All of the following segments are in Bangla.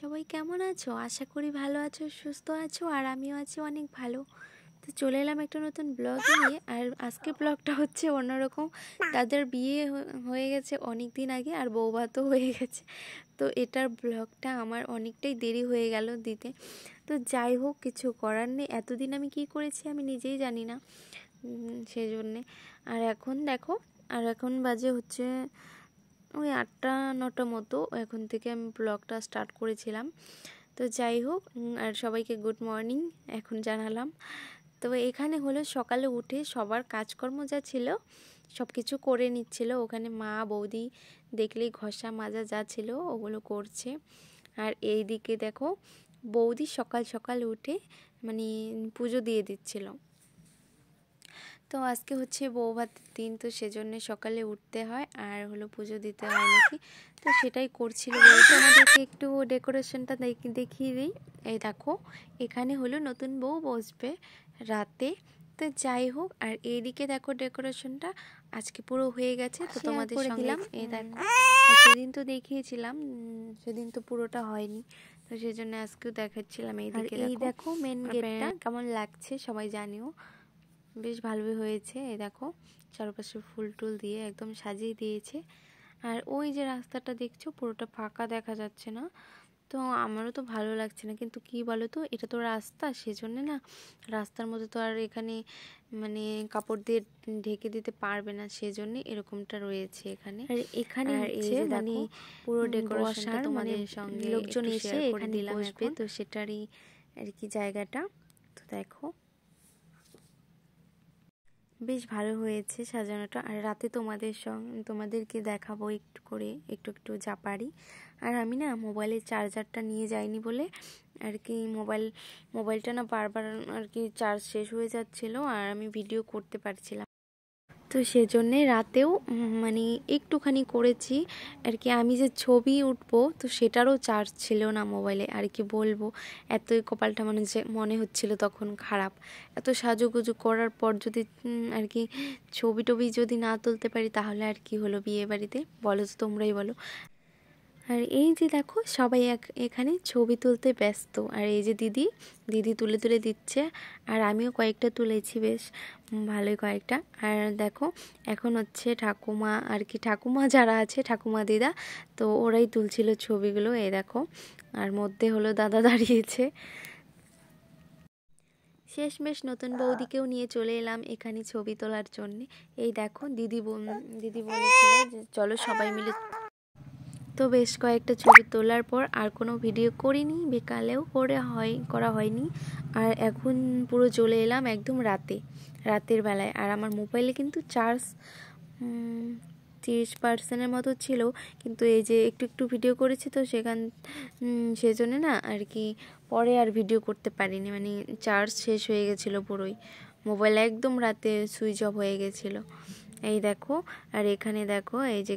সবাই কেমন আছো আশা করি ভালো আছো সুস্থ আছো আর আমিও আছি অনেক ভালো তো চলে এলাম একটা নতুন ব্লগ নিয়ে আর আজকে ব্লগটা হচ্ছে অন্যরকম তাদের বিয়ে হয়ে গেছে অনেক দিন আগে আর বৌভাতও হয়ে গেছে তো এটার ব্লগটা আমার অনেকটাই দেরি হয়ে গেল দিতে তো যাই হোক কিছু করার নেই এতদিন আমি কি করেছি আমি নিজেই জানি না সেই জন্যে আর এখন দেখো আর এখন বাজে হচ্ছে ওই আটটা নটা মতো এখন থেকে আমি ব্লগটা স্টার্ট করেছিলাম তো যাই হোক আর সবাইকে গুড মর্নিং এখন জানালাম তো এখানে হলো সকালে উঠে সবার কাজকর্ম যা ছিল সব কিছু করে নিচ্ছিল ওখানে মা বৌদি দেখলেই ঘষা মাজা যা ছিল ওগুলো করছে আর এই দিকে দেখো বৌদি সকাল সকাল উঠে মানে পুজো দিয়ে দিচ্ছিল তো আজকে হচ্ছে বউ ভাতের দিন তো সেজন্য সকালে উঠতে হয় আর হলো পুজো দিতে হয় নাকি তো সেটাই করছিল বলতে আমাদেরকে একটু ডেকোরেশনটা দেখিয়ে দিই এই দেখো এখানে হলো নতুন বউ বসবে রাতে তো যাই হোক আর এইদিকে দেখো ডেকোরেশনটা আজকে পুরো হয়ে গেছে তো তোমাদের দিলাম এই দেখো সেদিন তো দেখিয়েছিলাম সেদিন তো পুরোটা হয়নি তো সেজন্য আজকেও দেখাচ্ছিলাম এইদিকে দেখো মেন গেটটা কেমন লাগছে সবাই জানিও বেশ ভালোই হয়েছে এই দেখো চারপাশে ফুল টুল দিয়ে একদম সাজিয়ে দিয়েছে আর ওই যে রাস্তাটা দেখছো পুরোটা ফাঁকা দেখা যাচ্ছে না তো আমারও তো ভালো লাগছে না কিন্তু কি বলো তো এটা তো রাস্তা সেজন্য না রাস্তার মধ্যে তো আর এখানে মানে কাপড় দিয়ে ঢেকে দিতে পারবে না সেজন্য এরকমটা রয়েছে এখানে আর এখানে হচ্ছে মানে পুরো ডেকোরেশনটা মানে তোমাদের সঙ্গে লোকজন এসে এখানে বসবে তো সেটারই আর কি জায়গাটা তো দেখো বেশ ভালো হয়েছে সাজানোটা আর রাতে তোমাদের সঙ্গে তোমাদেরকে দেখাবো একটু করে একটু একটু যা পারি আর আমি না মোবাইলের চার্জারটা নিয়ে যাইনি বলে আর কি মোবাইল মোবাইলটা না বারবার আর কি চার্জ শেষ হয়ে যাচ্ছিলো আর আমি ভিডিও করতে পারছিলাম তো সেজন্যে রাতেও মানে একটুখানি করেছি আর কি আমি যে ছবি উঠবো তো সেটারও চার্জ ছিল না মোবাইলে আর কি বলবো এতই কপালটা মানে যে মনে হচ্ছিল তখন খারাপ এত সাজুগুজু করার পর যদি আর কি ছবি টবি যদি না তুলতে পারি তাহলে আর কি হলো বিয়ে বাড়িতে বলো তো তোমরাই বলো আর এই যে দেখো সবাই এক এখানে ছবি তুলতে ব্যস্ত আর এই যে দিদি দিদি তুলে তুলে দিচ্ছে আর আমিও কয়েকটা তুলেছি বেশ ভালোই কয়েকটা আর দেখো এখন হচ্ছে ঠাকুমা আর কি ঠাকুমা যারা আছে ঠাকুমা দিদা তো ওরাই তুলছিল ছবিগুলো এই দেখো আর মধ্যে হলো দাদা দাঁড়িয়েছে শেষমেশ নতুন বৌদিকেও নিয়ে চলে এলাম এখানে ছবি তোলার জন্যে এই দেখো দিদি দিদি বলেছিল যে চলো সবাই মিলে তো বেশ কয়েকটা ছবি তোলার পর আর কোনো ভিডিও করিনি বিকালেও করে হয় করা হয়নি আর এখন পুরো চলে এলাম একদম রাতে রাতের বেলায় আর আমার মোবাইলে কিন্তু চার্জ তিরিশ পার্সেন্টের মতো ছিল কিন্তু এই যে একটু একটু ভিডিও করেছি তো সেখান সেজন্য না আর কি পরে আর ভিডিও করতে পারিনি মানে চার্জ শেষ হয়ে গেছিলো পুরোই মোবাইল একদম রাতে সুইচ অফ হয়ে গেছিলো এই দেখো আর এখানে দেখো এই যে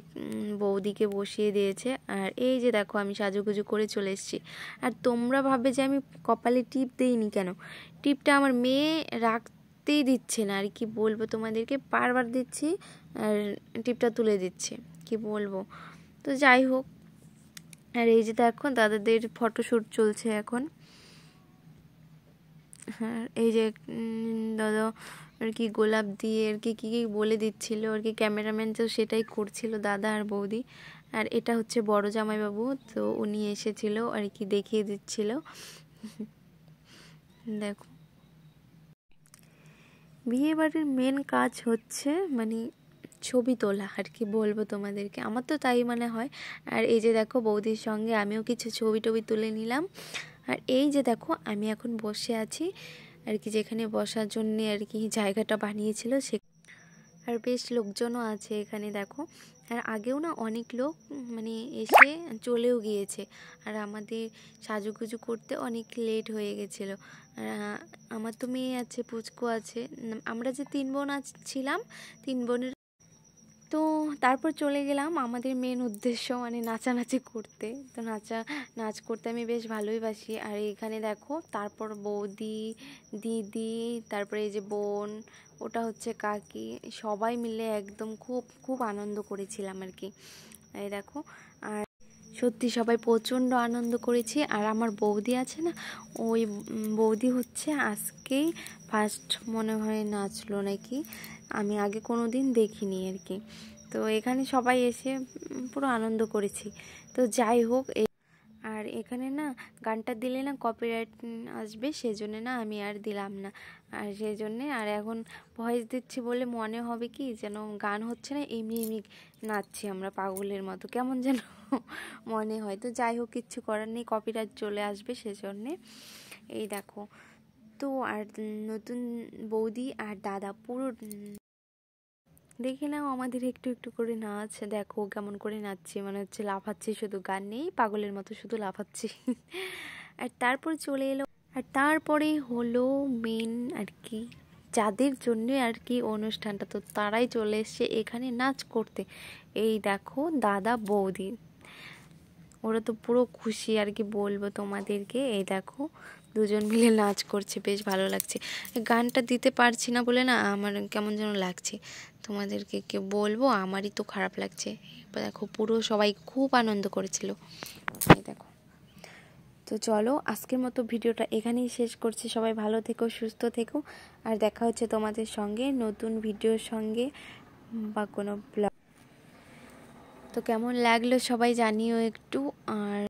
বৌদিকে বসিয়ে দিয়েছে আর এই যে দেখো আমি সাজুগুজু করে চলে এসেছি আর তোমরা ভাবে যে আমি কপালে টিপ দিইনি কেন টিপটা আমার মেয়ে রাখতেই দিচ্ছে না আর কি বলবো তোমাদেরকে বারবার দিচ্ছি আর টিপটা তুলে দিচ্ছে কি বলবো তো যাই হোক আর এই যে দেখো দাদাদের ফটোশ্যুট চলছে এখন হ্যাঁ এই যে দাদা আর কি গোলাপ দিয়ে আর কি কী কী বলে দিচ্ছিল আর কি ক্যামেরাম্যান তো সেটাই করছিল দাদা আর বৌদি আর এটা হচ্ছে বড় জামাইবাবু তো উনি এসেছিল আর কি দেখিয়ে দিচ্ছিল দেখো বিয়ে বাড়ির মেন কাজ হচ্ছে মানে ছবি তোলা আর কি বলবো তোমাদেরকে আমার তো তাই মানে হয় আর এই যে দেখো বৌদির সঙ্গে আমিও কিছু ছবি টবি তুলে নিলাম আর এই যে দেখো আমি এখন বসে আছি আর কি যেখানে বসার জন্যে আর কি জায়গাটা বানিয়েছিল সে আর বেশ লোকজনও আছে এখানে দেখো আর আগেও না অনেক লোক মানে এসে চলেও গিয়েছে আর আমাদের সাজুগুজু করতে অনেক লেট হয়ে গেছিলো আর আমার তো মেয়ে আছে পুচকু আছে আমরা যে তিন বোন ছিলাম তিন বোনের তো তারপর চলে গেলাম আমাদের মেন উদ্দেশ্য মানে নাচানাচি করতে তো নাচা নাচ করতে আমি বেশ ভালোই বাসি আর এখানে দেখো তারপর বৌদি দিদি তারপরে এই যে বোন ওটা হচ্ছে কাকি সবাই মিলে একদম খুব খুব আনন্দ করেছিলাম আর কি এই দেখো আর সত্যি সবাই প্রচণ্ড আনন্দ করেছি আর আমার বৌদি আছে না ওই বৌদি হচ্ছে আজকেই ফার্স্ট মনে হয় নাচলো নাকি আমি আগে কোনো দিন দেখিনি আর কি তো এখানে সবাই এসে পুরো আনন্দ করেছি তো যাই হোক এখানে না গানটা দিলে না কপিরাইট আসবে সেজন্য না আমি আর দিলাম না আর সেই জন্যে আর এখন ভয়েস দিচ্ছি বলে মনে হবে কি যেন গান হচ্ছে না এমনি এমনি নাচছি আমরা পাগলের মতো কেমন যেন মনে হয় তো যাই হোক কিচ্ছু করার নেই কপিরাইট চলে আসবে সেজন্যে এই দেখো তো আর নতুন বৌদি আর দাদা পুরো দেখিলাম আমাদের একটু একটু করে নাচ দেখো কেমন করে নাচছে মানে হচ্ছে লাফাচ্ছি শুধু গান নেই পাগলের মতো শুধু লাফাচ্ছি আর তারপর চলে এলো আর তারপরে হলো মেন আর কি যাদের জন্য আর কি অনুষ্ঠানটা তো তারাই চলে এসছে এখানে নাচ করতে এই দেখো দাদা বৌদি ওরা তো পুরো খুশি আর কি বলবো তোমাদেরকে এই দেখো দুজন মিলে নাচ করছে বেশ ভালো লাগছে গানটা দিতে পারছি না বলে না আমার কেমন যেন লাগছে তোমাদেরকে কে বলবো আমারই তো খারাপ লাগছে দেখো পুরো সবাই খুব আনন্দ করেছিল এই দেখো তো চলো আজকের মতো ভিডিওটা এখানেই শেষ করছি সবাই ভালো থেকো সুস্থ থেকো আর দেখা হচ্ছে তোমাদের সঙ্গে নতুন ভিডিওর সঙ্গে বা কোনো ব্লগ তো কেমন লাগলো সবাই জানিও একটু আর